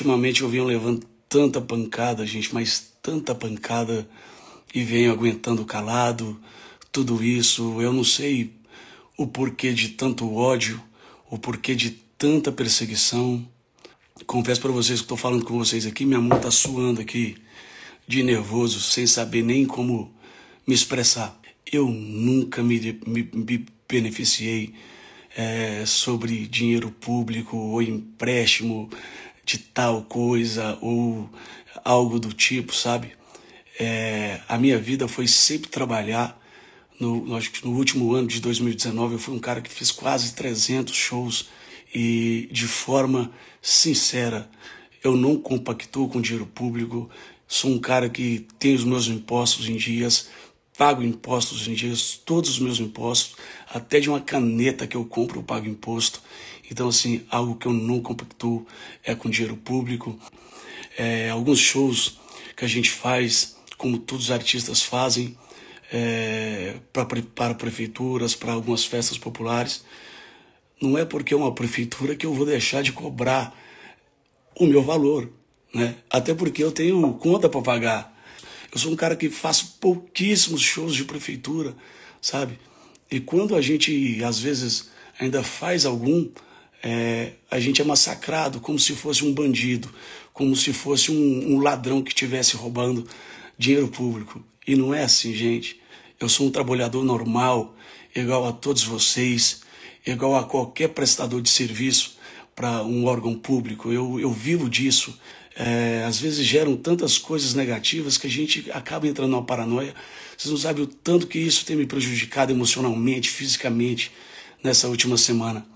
Ultimamente eu venho levando tanta pancada, gente, mas tanta pancada e venho aguentando calado tudo isso. Eu não sei o porquê de tanto ódio, o porquê de tanta perseguição. Confesso para vocês que estou falando com vocês aqui, minha mão está suando aqui de nervoso, sem saber nem como me expressar. Eu nunca me, me, me beneficiei é, sobre dinheiro público ou empréstimo de tal coisa ou algo do tipo, sabe? É, a minha vida foi sempre trabalhar. No, acho que no último ano de 2019 eu fui um cara que fiz quase 300 shows e de forma sincera eu não compactuo com dinheiro público. Sou um cara que tem os meus impostos em dias, pago impostos em dias, todos os meus impostos, até de uma caneta que eu compro eu pago imposto. Então, assim, algo que eu não compactuo é com dinheiro público. É, alguns shows que a gente faz, como todos os artistas fazem, é, pra, para prefeituras, para algumas festas populares, não é porque é uma prefeitura que eu vou deixar de cobrar o meu valor, né? Até porque eu tenho conta para pagar. Eu sou um cara que faço pouquíssimos shows de prefeitura, sabe? E quando a gente, às vezes, ainda faz algum, é, a gente é massacrado como se fosse um bandido, como se fosse um, um ladrão que estivesse roubando dinheiro público. E não é assim, gente. Eu sou um trabalhador normal, igual a todos vocês, igual a qualquer prestador de serviço para um órgão público. Eu, eu vivo disso. É, às vezes geram tantas coisas negativas que a gente acaba entrando numa paranoia. Vocês não sabem o tanto que isso tem me prejudicado emocionalmente, fisicamente, nessa última semana.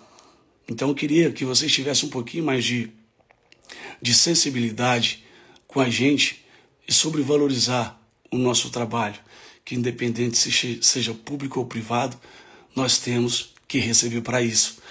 Então eu queria que vocês tivessem um pouquinho mais de, de sensibilidade com a gente e sobre valorizar o nosso trabalho, que independente se seja público ou privado, nós temos que receber para isso.